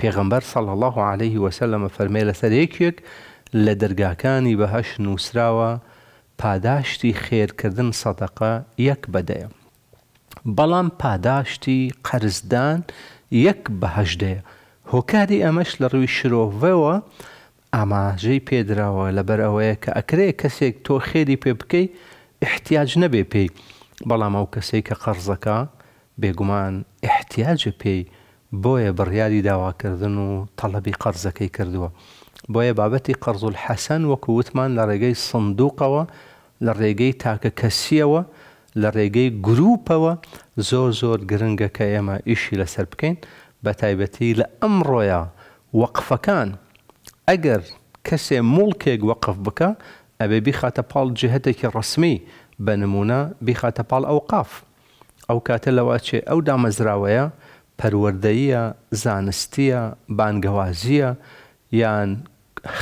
پێغەمبەر سەڵ الله عليه وسلمە فەرمێ لەسەر یەکێک لە دەرگاکانی بەهش نووسراوە پاداشتی خێرکردن سەدەقە یەک بەدەیە. بەڵام پاداشتی قەرزدان یەک بەهشدەیە. هۆکاری ئەمەش لە ڕووی شرۆڤەوە ئاماژەی پێدراوە لەبەر ئەوەیە کە ئەکرێ کەسێک تۆ خێری پێ بکەی احتیاج نەبێ پێی بەڵام ئەو کەسێک کە قەرزەکە بێگومان احتیاجە پێی بۆیە بڕیاری داواکردن و تەڵەبی قەرزەکەی کردووە بۆیە بابەتی قەرز و حەسەن وەکو وتمان لە ڕێگەی سندوقەوە لە ڕێگەی تاکە کەسیەوە لە ڕێگەی گرروپەوە زۆر زۆر گرنگە کە ئێمە ئیشی لەسەر بکەین بە تایبەتی لە ئەمڕۆیە وەقفەکان ئەگەر کەسێ مڵکێک وەقف بکە ئەبێ بیخاتە پاڵ جهتێکی ڕسمی بە نمونە بیخاتە پاڵ ئەو قاف ئەو کاتە لەوە چێ ئەو دامەزراوەیە پەروەردەیە زانستیە بانگەوازیە یان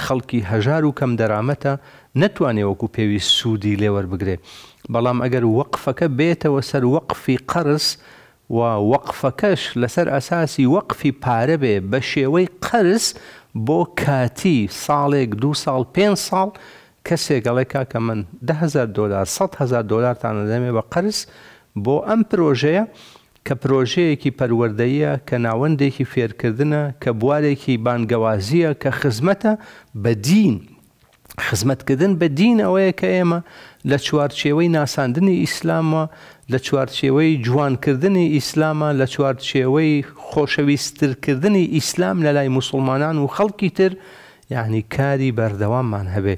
خەڵکی هەژار و کەم دەرامەتە نەتوانێوەکو پێویست سوودی لێوە بگرێ بەڵام ئەگەر وەقفەکە بێتەوە سەر وەقفی قەرس و وەقفەکەش لەسەر ئەساسی وەقفی پارە بێ بە شێوەی قەرس بۆ کاتی ساڵێک دو ساڵ پێ ساڵ کەسێکگەڵێکا کە من 10هزار دلار 100هزار دلارتانە دەمێ بە قەرس بۆ ئەم پرۆژەیە کە پرۆژەیەکی پەروەردەیە کە ناوەندێکی فێرکردنە کە بوارێکی بانگەوازیە کە خزمەتە بە دین خزمەتکردن بە دین ئەوەیە کە ئێمە لە چوارچێوەی ناساندنی ئیسلامە لە چوارچێوەی جوانکردنی ئیسلامە لە چوارچێوەی خۆشەویستترکردنی ئیسلام لە لای مسلمانان و خەڵکی تر یعنی کاری بەردەواممان هەبێ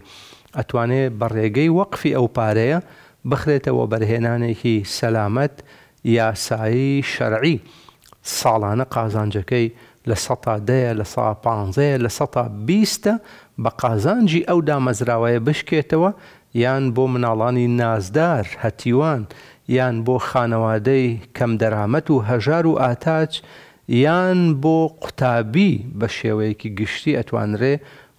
ئەتوانێت بە ڕێگەی وەقفی ئەو پارەیە بخرێتەوە بەرهێنانێکی سەلامەت یاسایی شەرعی ساڵانە قازانجەکەی لە سە دەیە لە سا پانزەیە لە سە بیستە بە قازانجی ئەو دامەزراوەیە بشکێتەوە یان بۆ مناڵانی نازدار هەتیوان یان بۆ خانەوادەی کەم دەرامەت و هەژار و ئاتاچ یان بۆ قوتابی بە شێوەیەکی گشتی ئەتوانرێ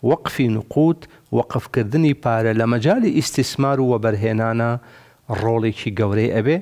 وەقفی نقوت وەقفکردنی پارە لە مەجای ئیسیسمار و وەبەرهێنانە ڕۆڵێکی گەورەی ئەبێ.